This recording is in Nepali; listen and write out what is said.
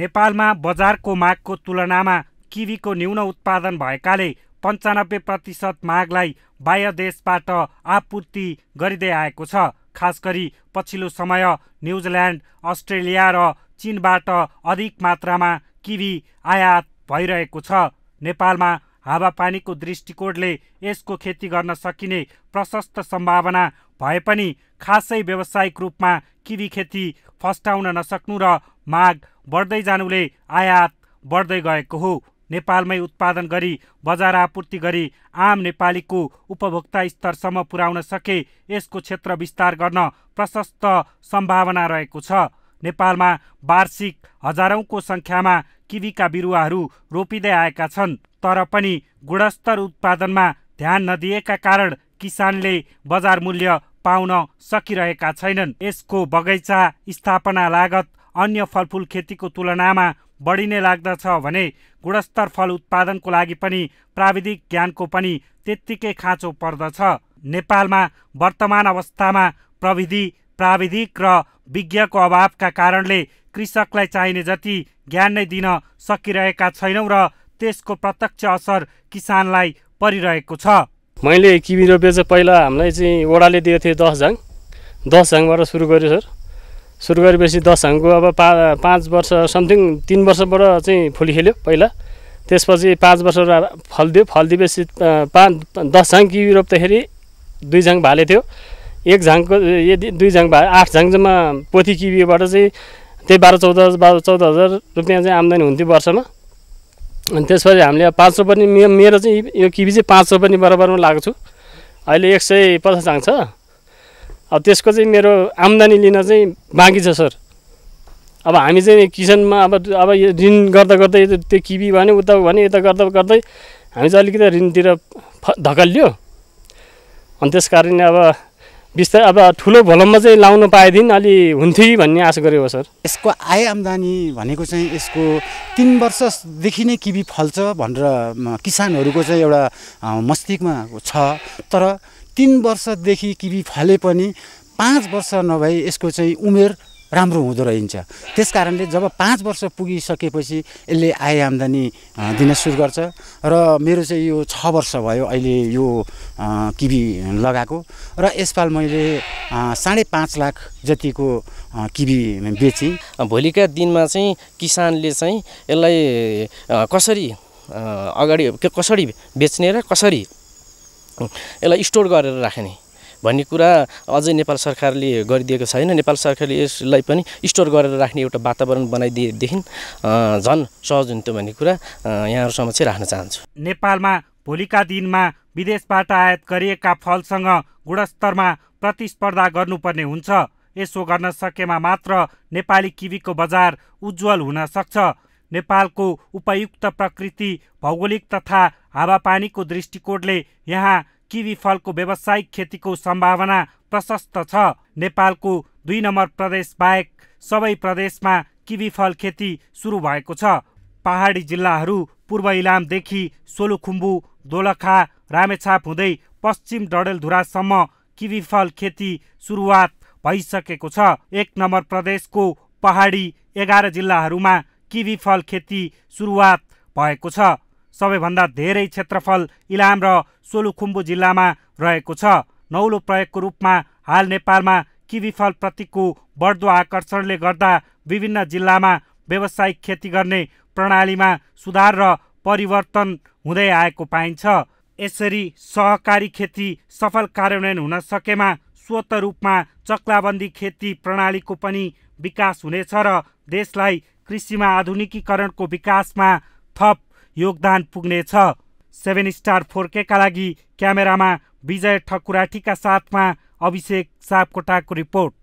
नेपालमा बजारको मागको तुलनामा किवीको न्यून उत्पादन भएकाले पन्चानब्बे प्रतिशत मागलाई बाह्य देशबाट आपूर्ति गरिँदै आएको छ खास गरी पछिल्लो समय न्युजिल्यान्ड अस्ट्रेलिया र चिनबाट अधिक मात्रामा किवी आयात भइरहेको छ नेपालमा हावापानीको दृष्टिकोणले यसको खेती गर्न सकिने प्रशस्त सम्भावना भए पनि खासै व्यावसायिक रूपमा किवी खेती फस्टाउन नसक्नु र माग बढ्दै जानुले आयात बढ्दै गएको हो नेपालमै उत्पादन गरी बजार आपूर्ति गरी आम नेपालीको उपभोक्ता स्तरसम्म पुर्याउन सके यसको क्षेत्र विस्तार गर्न प्रशस्त सम्भावना रहेको छ नेपालमा वार्षिक हजारौँको सङ्ख्यामा किवीका बिरुवाहरू रोपिँदै आएका छन् तर पनि गुणस्तर उत्पादनमा ध्यान नदिएका कारण किसानले बजार मूल्य पाउन सकिरहेका छैनन् यसको बगैँचा स्थापना लागत अन्य फलफुल खेतीको तुलनामा बढी नै लाग्दछ भने गुणस्तर फल उत्पादनको लागि पनि प्राविधिक ज्ञानको पनि त्यत्तिकै खाँचो पर्दछ नेपालमा वर्तमान अवस्थामा प्रविधि प्राविधिक र विज्ञको अभावका कारणले कृषकलाई चाहिने जति ज्ञान नै दिन सकिरहेका छैनौँ र त्यसको प्रत्यक्ष असर किसानलाई परिरहेको छ मैले किमी रोपेको पहिला हामीलाई चाहिँ ओडाले दिएको थिएँ दस झाङ दस सुरु गरेँ सर सुरु गरेपछि दस हाङको अब पा पाँच वर्ष समथिङ तिन वर्षबाट चाहिँ फुली खेल्यो पहिला त्यसपछि पाँच वर्ष फलिदियो फलिदिएपछि पाँच दस झाङ किबी रोप्दाखेरि दुई झाङ भाले थियो एक झाङको यदि दुई झाङ भा आठ झाङ जम्मा पोथी किबीबाट चाहिँ त्यही बाह्र चौध बाह्र चौध हजार रुपियाँ चाहिँ आम्दानी हुन्थ्यो वर्षमा अनि त्यसपछि हामीले अब पाँच रोपनी मेरो चाहिँ यो किबी चाहिँ पाँच रोपनी बराबरमा लागेको छु अहिले एक सय पचास झाङ छ अब त्यसको चाहिँ मेरो आम्दानी लिन चाहिँ बाँकी छ सर अब हामी चाहिँ किसानमा अब अब यो ऋण गर्दा गर्दै त्यो किबी भने उता भने यता गर्दा गर्दै हामी चाहिँ अलिकति ऋणतिर फ धकलियो अनि त्यस कारणले अब बिस्तारै अब ठुलो भलममा चाहिँ लाउनु पाएदेखि अलि हुन्थ्यो भन्ने आशा गरेको सर यसको आय आम्दानी भनेको चाहिँ यसको तिन वर्षदेखि नै किबी फल्छ भनेर किसानहरूको चाहिँ एउटा मस्तिष्कमा छ तर तिन वर्षदेखि किबी फले पनि पाँच वर्ष नभए यसको चाहिँ उमेर राम्रो हुँदो रहन्छ त्यस कारणले जब पाँच वर्ष पुगिसकेपछि यसले आय आम्दानी दिन सुरु गर्छ र मेरो चाहिँ यो छ वर्ष भयो अहिले यो किबी लगाएको र यसपाल मैले साढे पाँच लाख जतिको किबी बेचेँ भोलिका दिनमा चाहिँ किसानले चाहिँ यसलाई कसरी अगाडि कसरी बेच्ने र कसरी यसलाई स्टोर गरेर राख्ने भन्ने कुरा अझै नेपाल सरकारले गरिदिएको छैन नेपाल सरकारले यसलाई पनि स्टोर गरेर राख्ने एउटा वातावरण बनाइदिएदेखि झन् सहज हुन्थ्यो भन्ने कुरा यहाँहरू समक्ष राख्न चाहन्छु नेपालमा भोलिका दिनमा विदेशबाट आयात गरिएका फलसँग गुणस्तरमा प्रतिस्पर्धा गर्नुपर्ने हुन्छ यसो गर्न सकेमा मात्र नेपाली किवीको बजार उज्जवल हुन सक्छ नेपालको उपयुक्त प्रकृति भौगोलिक तथा हावापानीको दृष्टिकोणले यहाँ किवी फलको व्यावसायिक खेतीको सम्भावना प्रशस्त छ नेपालको दुई नम्बर प्रदेश बाहेक सबै प्रदेशमा किवी फल खेती सुरु भएको छ पहाडी जिल्लाहरू पूर्व इलामदेखि सोलुखुम्बु दोलखा रामेछाप हुँदै पश्चिम डडेलधुरासम्म किवी फल खेती सुरुवात भइसकेको छ एक नम्बर प्रदेशको पहाडी एघार जिल्लाहरूमा किवी फल खेती सुरुवात भएको छ सबैभन्दा धेरै क्षेत्रफल इलाम र सोलुखुम्बु जिल्लामा रहेको छ नौलो प्रयोगको रूपमा हाल नेपालमा किविफल प्रतिको बढ्दो आकर्षणले गर्दा विभिन्न जिल्लामा व्यावसायिक खेती गर्ने प्रणालीमा सुधार र परिवर्तन हुँदै आएको पाइन्छ यसरी सहकारी खेती सफल कार्यान्वयन हुन सकेमा स्वत रूपमा चक्लाबन्दी खेती प्रणालीको पनि विकास हुनेछ र देशलाई कृषिमा आधुनिकीकरणको विकासमा थप योगदान पुग्नेछ सेभेन स्टार केका लागि क्यामेरामा विजय ठकुराठीका साथमा अभिषेक सापकोटाको रिपोर्ट